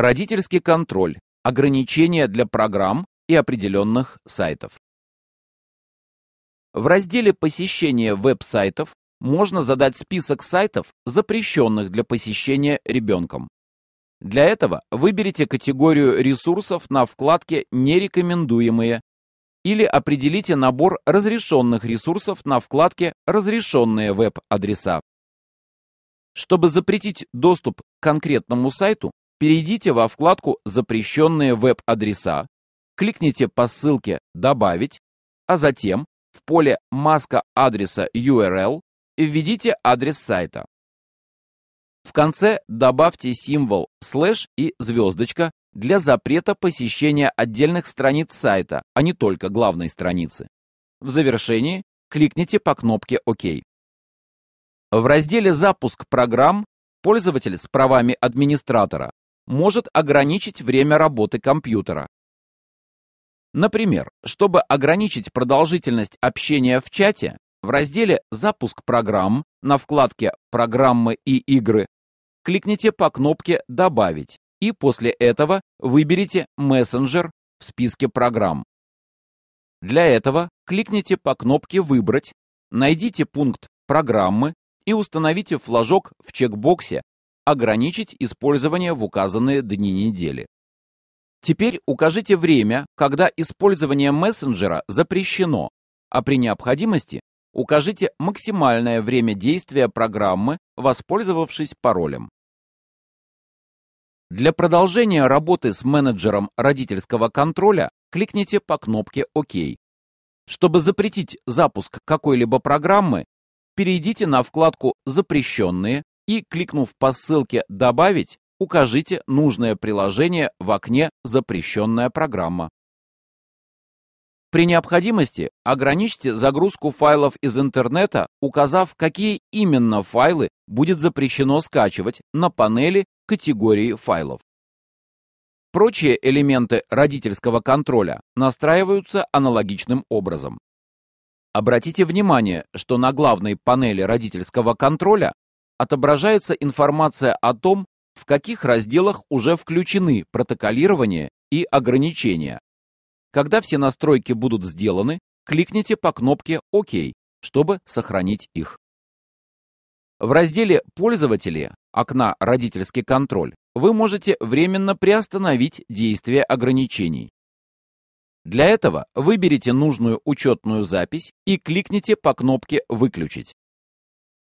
родительский контроль, ограничения для программ и определенных сайтов. В разделе «Посещение веб-сайтов» можно задать список сайтов, запрещенных для посещения ребенком. Для этого выберите категорию ресурсов на вкладке «Нерекомендуемые» или определите набор разрешенных ресурсов на вкладке «Разрешенные веб-адреса». Чтобы запретить доступ к конкретному сайту, перейдите во вкладку «Запрещенные веб-адреса», кликните по ссылке «Добавить», а затем в поле «Маска адреса URL» введите адрес сайта. В конце добавьте символ слэш и звездочка для запрета посещения отдельных страниц сайта, а не только главной страницы. В завершении кликните по кнопке «Ок». В разделе «Запуск программ» пользователь с правами администратора может ограничить время работы компьютера. Например, чтобы ограничить продолжительность общения в чате, в разделе «Запуск программ» на вкладке «Программы и игры» кликните по кнопке «Добавить» и после этого выберите «Мессенджер» в списке программ. Для этого кликните по кнопке «Выбрать», найдите пункт «Программы» и установите флажок в чекбоксе ограничить использование в указанные дни недели. Теперь укажите время, когда использование мессенджера запрещено, а при необходимости укажите максимальное время действия программы, воспользовавшись паролем. Для продолжения работы с менеджером родительского контроля кликните по кнопке «Ок». Чтобы запретить запуск какой-либо программы, перейдите на вкладку «Запрещенные» и, кликнув по ссылке «Добавить», укажите нужное приложение в окне «Запрещенная программа». При необходимости ограничьте загрузку файлов из интернета, указав, какие именно файлы будет запрещено скачивать на панели категории файлов. Прочие элементы родительского контроля настраиваются аналогичным образом. Обратите внимание, что на главной панели родительского контроля отображается информация о том, в каких разделах уже включены протоколирование и ограничения. Когда все настройки будут сделаны, кликните по кнопке «Ок», чтобы сохранить их. В разделе «Пользователи» окна «Родительский контроль» вы можете временно приостановить действие ограничений. Для этого выберите нужную учетную запись и кликните по кнопке «Выключить».